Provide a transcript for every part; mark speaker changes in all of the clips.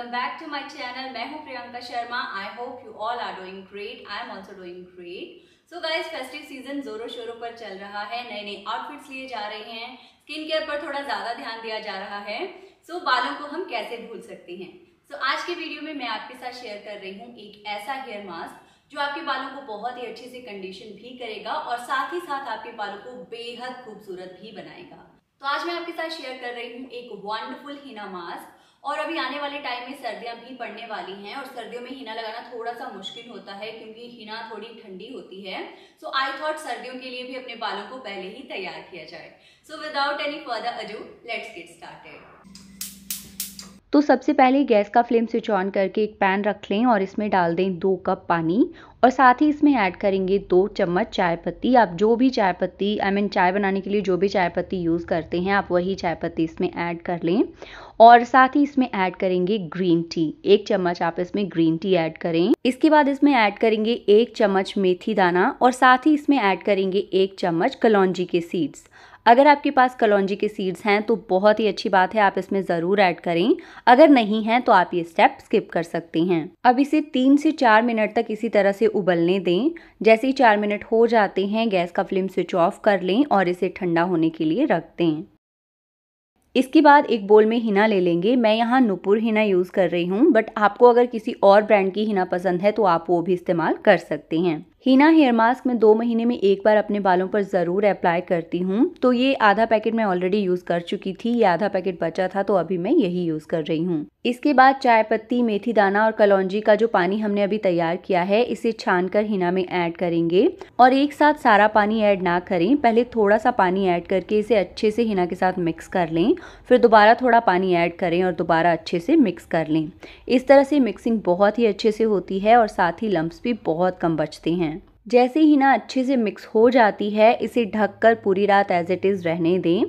Speaker 1: welcome back to my channel मैं हूं Priyanka Sharma I hope you all are doing great I am also doing great so guys festive season जोरों शोरों पर चल रहा है नए नए आउटफिट्स लिए जा रहे हैं स्किन केयर पर थोड़ा ज़्यादा ध्यान दिया जा रहा है सो so, बालों को हम कैसे भूल सकते हैं सो so, आज के वीडियो में मैं आपके साथ शेयर कर रही हूँ एक ऐसा हेयर मास्क जो आपके बालों को बहुत ही अच्छे से कंडीशन भी करेगा और साथ ही साथ आपके बालों को बेहद खूबसूरत भी बनाएगा तो आज मैं आपके साथ शेयर कर रही हूँ एक वंडरफुल हिना मास्क और अभी आने वाले टाइम में सर्दियां भी पड़ने वाली हैं और सर्दियों में हीना लगाना थोड़ा सा मुश्किल होता है क्योंकि हीना थोड़ी ठंडी होती है सो आई थॉट सर्दियों के लिए भी अपने बालों को पहले ही तैयार किया जाए so without any further ado let's get started तो सबसे पहले गैस का फ्लेम स्विच ऑन करके एक पैन रख लें और इसमें डाल दें दो कप पानी और साथ ही इसमें ऐड करेंगे दो चम्मच चाय पत्ती आप जो भी चाय पत्ती आई I मीन mean, चाय बनाने के लिए जो भी चाय पत्ती यूज़ करते हैं आप वही चाय पत्ती इसमें ऐड कर लें और साथ ही इसमें ऐड करेंगे ग्रीन टी एक चम्मच आप इसमें ग्रीन टी ऐड करें इसके बाद इसमें ऐड करेंगे एक चम्मच मेथी दाना और साथ ही इसमें ऐड करेंगे एक चम्मच कलौजी के सीड्स अगर आपके पास कलौजी के सीड्स हैं तो बहुत ही अच्छी बात है आप इसमें ज़रूर ऐड करें अगर नहीं है तो आप ये स्टेप स्किप कर सकते हैं अब इसे तीन से चार मिनट तक इसी तरह से उबलने दें जैसे ही चार मिनट हो जाते हैं गैस का फ्लेम स्विच ऑफ कर लें और इसे ठंडा होने के लिए रख दें इसके बाद एक बोल में हिना ले लेंगे मैं यहाँ नुपुर हिना यूज़ कर रही हूँ बट आपको अगर किसी और ब्रांड की हिना पसंद है तो आप वो भी इस्तेमाल कर सकते हैं हीना हेयर मास्क मैं दो महीने में एक बार अपने बालों पर ज़रूर अप्लाई करती हूँ तो ये आधा पैकेट मैं ऑलरेडी यूज़ कर चुकी थी ये आधा पैकेट बचा था तो अभी मैं यही यूज़ कर रही हूँ इसके बाद चाय पत्ती मेथी दाना और कलौजी का जो पानी हमने अभी तैयार किया है इसे छान कर हिना में ऐड करेंगे और एक साथ सारा पानी ऐड ना करें पहले थोड़ा सा पानी ऐड करके इसे अच्छे से हिना के साथ मिक्स कर लें फिर दोबारा थोड़ा पानी ऐड करें और दोबारा अच्छे से मिक्स कर लें इस तरह से मिक्सिंग बहुत ही अच्छे से होती है और साथ ही लम्ब भी बहुत कम बचते हैं जैसे ही ना अच्छे से मिक्स हो जाती है इसे ढक कर पूरी रात एज इट इज़ रहने दें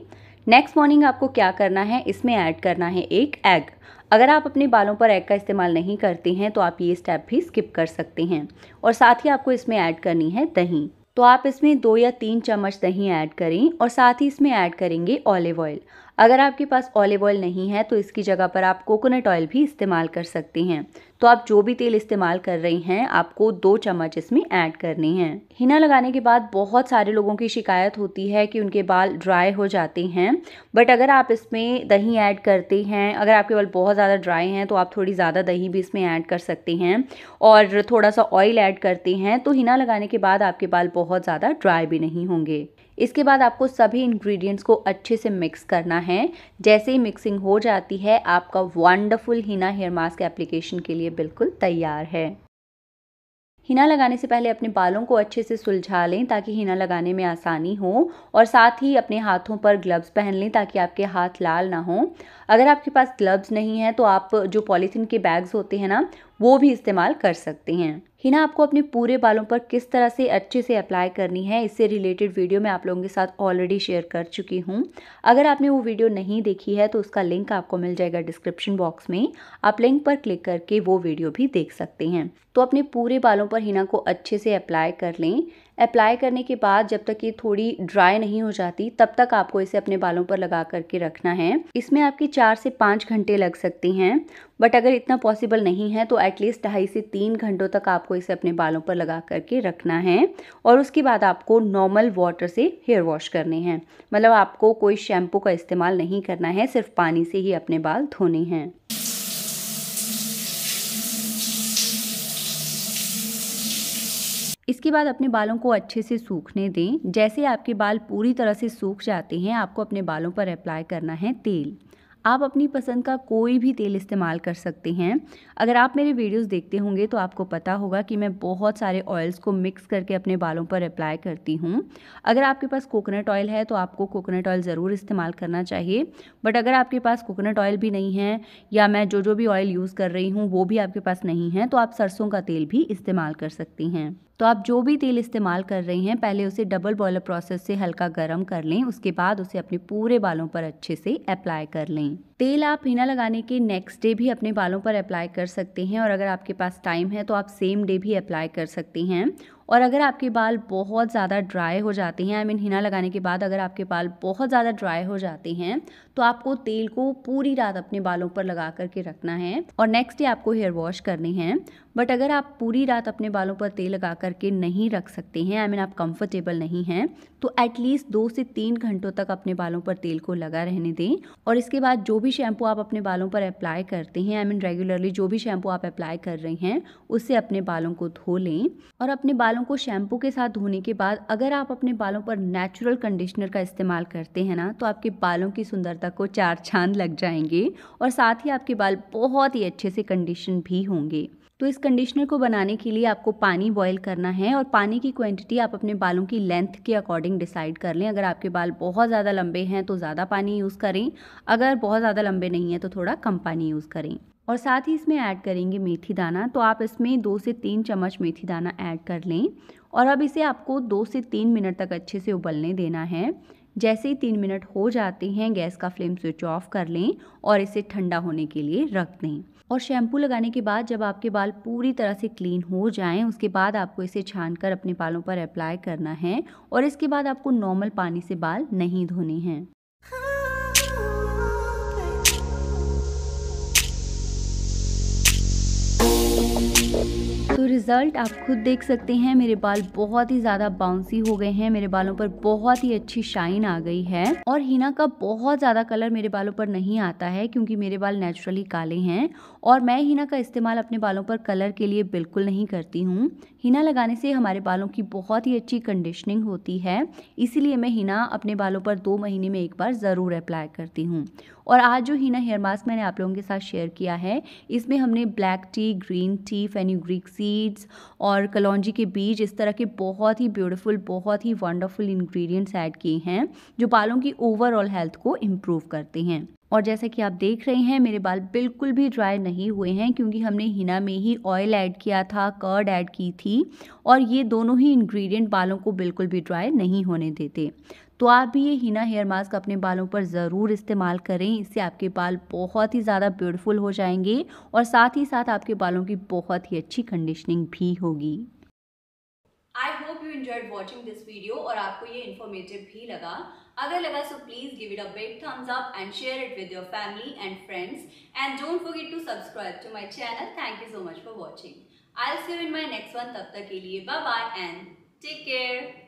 Speaker 1: नेक्स्ट मॉर्निंग आपको क्या करना है इसमें ऐड करना है एक एग अगर आप अपने बालों पर एग का इस्तेमाल नहीं करते हैं तो आप ये स्टेप भी स्किप कर सकते हैं और साथ ही आपको इसमें ऐड करनी है दही तो आप इसमें दो या तीन चम्मच दही ऐड करें और साथ ही इसमें ऐड करेंगे ऑलिव ऑयल अगर आपके पास ऑलिव ऑयल नहीं है तो इसकी जगह पर आप कोकोनट ऑयल भी इस्तेमाल कर सकते हैं तो आप जो भी तेल इस्तेमाल कर रही हैं आपको दो चम्मच इसमें ऐड करने हैं हिना लगाने के बाद बहुत सारे लोगों की शिकायत होती है कि उनके बाल ड्राई हो जाते हैं बट अगर आप इसमें दही ऐड करते हैं अगर आपके बाल बहुत ज़्यादा ड्राई हैं तो आप थोड़ी ज़्यादा दही भी इसमें ऐड कर सकते हैं और थोड़ा सा ऑयल ऐड करते हैं तो हिना लगाने के बाद आपके बाल बहुत ज़्यादा ड्राई भी नहीं होंगे इसके बाद आपको सभी इंग्रेडिएंट्स को अच्छे से मिक्स करना है जैसे ही मिक्सिंग हो जाती है आपका wonderful henna hair mask application के लिए बिल्कुल तैयार है हिना लगाने से पहले अपने बालों को अच्छे से सुलझा लें ताकि हिना लगाने में आसानी हो और साथ ही अपने हाथों पर ग्लव्स पहन लें ताकि आपके हाथ लाल ना हो अगर आपके पास ग्लव्स नहीं है तो आप जो पॉलीथीन के बैग्स होते हैं ना वो भी इस्तेमाल कर सकते हैं हिना आपको अपने पूरे बालों पर किस तरह से अच्छे से अप्लाई करनी है इससे रिलेटेड वीडियो मैं आप लोगों के साथ ऑलरेडी शेयर कर चुकी हूँ अगर आपने वो वीडियो नहीं देखी है तो उसका लिंक आपको मिल जाएगा डिस्क्रिप्शन बॉक्स में आप लिंक पर क्लिक करके वो वीडियो भी देख सकते हैं तो अपने पूरे बालों पर हिना को अच्छे से अप्लाई कर लें अप्लाई करने के बाद जब तक ये थोड़ी ड्राई नहीं हो जाती तब तक आपको इसे अपने बालों पर लगा करके रखना है इसमें आपके चार से पाँच घंटे लग सकते हैं बट अगर इतना पॉसिबल नहीं है तो एटलीस्ट ढाई से तीन घंटों तक आपको इसे अपने बालों पर लगा करके रखना है और उसके बाद आपको नॉर्मल वाटर से हेयर वॉश करने हैं मतलब आपको कोई शैम्पू का इस्तेमाल नहीं करना है सिर्फ पानी से ही अपने बाल धोने हैं इसके बाद अपने बालों को अच्छे से सूखने दें जैसे आपके बाल पूरी तरह से सूख जाते हैं आपको अपने बालों पर अप्लाई करना है तेल आप अपनी पसंद का कोई भी तेल इस्तेमाल कर सकते हैं अगर आप मेरे वीडियोस देखते होंगे तो आपको पता होगा कि मैं बहुत सारे ऑयल्स को मिक्स करके अपने बालों पर अप्लाई करती हूँ अगर आपके पास कोकोनट ऑयल है तो आपको कोकोनट ऑयल ज़रूर इस्तेमाल करना चाहिए बट अगर आपके पास कोकोनट ऑयल भी नहीं है या मैं जो जो भी ऑयल यूज़ कर रही हूँ वो भी आपके पास नहीं है तो आप सरसों का तेल भी इस्तेमाल कर सकती हैं तो आप जो भी तेल इस्तेमाल कर रही हैं पहले उसे डबल बॉयलर प्रोसेस से हल्का गर्म कर लें उसके बाद उसे अपने पूरे बालों पर अच्छे से अप्लाई कर लें तेल आप हिना लगाने के नेक्स्ट डे भी अपने बालों पर अप्लाई कर सकते हैं और अगर आपके पास टाइम है तो आप सेम डे भी अप्लाई कर सकते हैं और अगर आपके बाल बहुत ज़्यादा ड्राई हो जाते हैं आई मीन हिना लगाने के बाद अगर आपके बाल बहुत ज़्यादा ड्राई हो जाते हैं तो आपको तेल को पूरी रात अपने बालों पर लगा करके रखना है और नेक्स्ट डे आपको हेयर वॉश करने हैं बट अगर आप पूरी रात अपने बालों पर तेल लगा करके नहीं रख सकते हैं आई I मीन mean, आप कंफर्टेबल नहीं हैं तो एटलीस्ट दो से तीन घंटों तक अपने बालों पर तेल को लगा रहने दें और इसके बाद जो भी शैम्पू आप अपने बालों पर अप्लाई करते हैं आई मीन रेगुलरली जो भी शैम्पू आप अप्लाई कर रहे हैं उससे अपने बालों को धो लें और अपने बालों को शैम्पू के साथ धोने के बाद अगर आप अपने बालों पर नेचुरल कंडीशनर का इस्तेमाल करते हैं ना तो आपके बालों की सुंदरता को चार चांद लग जाएंगे और साथ ही आपके बाल बहुत ही अच्छे से कंडीशन भी होंगे तो इस कंडीशनर को बनाने के लिए आपको पानी बॉयल करना है और पानी की क्वांटिटी आप अपने बालों की लेंथ के अकॉर्डिंग डिसाइड कर लें अगर आपके बाल बहुत ज़्यादा लंबे हैं तो ज़्यादा पानी यूज़ करें अगर बहुत ज़्यादा लंबे नहीं हैं तो थोड़ा कम पानी यूज़ करें और साथ ही इसमें ऐड करेंगे मेथी दाना तो आप इसमें दो से तीन चम्मच मेथी दाना ऐड कर लें और अब इसे आपको दो से तीन मिनट तक अच्छे से उबलने देना है जैसे ही तीन मिनट हो जाते हैं गैस का फ्लेम स्विच ऑफ कर लें और इसे ठंडा होने के लिए रख दें और शैम्पू लगाने के बाद जब आपके बाल पूरी तरह से क्लीन हो जाएं उसके बाद आपको इसे छान कर अपने बालों पर अप्लाई करना है और इसके बाद आपको नॉर्मल पानी से बाल नहीं धोने हैं रिज़ल्ट आप खुद देख सकते हैं मेरे बाल बहुत ही ज़्यादा बाउंसी हो गए हैं मेरे बालों पर बहुत ही अच्छी शाइन आ गई है और हिना का बहुत ज़्यादा कलर मेरे बालों पर नहीं आता है क्योंकि मेरे बाल नेचुरली काले हैं और मैं हिना का इस्तेमाल अपने बालों पर कलर के लिए बिल्कुल नहीं करती हूँ हिना लगाने से हमारे बालों की बहुत ही अच्छी कंडीशनिंग होती है इसीलिए मैं हिना अपने बालों पर दो महीने में एक बार ज़रूर अप्लाई करती हूँ और आज जो हिना हेयर मास्क मैंने आप लोगों के साथ शेयर किया है इसमें हमने black tea green tea fenugreek seed seeds और कलौजी के बीज इस तरह के बहुत ही ब्यूटीफुल बहुत ही वंडरफुल इंग्रेडिएंट्स ऐड किए हैं जो बालों की ओवरऑल हेल्थ को इम्प्रूव करते हैं और जैसा कि आप देख रहे हैं मेरे बाल बिल्कुल भी ड्राई नहीं हुए हैं क्योंकि हमने हिना में ही ऑयल ऐड किया था कर्ड ऐड की थी और ये दोनों ही इंग्रेडिएंट बालों को बिल्कुल भी ड्राई नहीं होने देते तो आप भी ये हिना हेयर मास्क अपने बालों पर ज़रूर इस्तेमाल करें इससे आपके बाल बहुत ही ज़्यादा ब्यूटिफुल हो जाएंगे और साथ ही साथ आपके बालों की बहुत ही अच्छी कंडीशनिंग भी होगी I hope you enjoyed watching this video और आपको ये इन्फॉर्मेटिव भी लगा अगर लगा so please give it a big thumbs up and share it with your family and friends and don't forget to subscribe to my channel thank you so much for watching I see in my next one तब तक के लिए bye bye and take care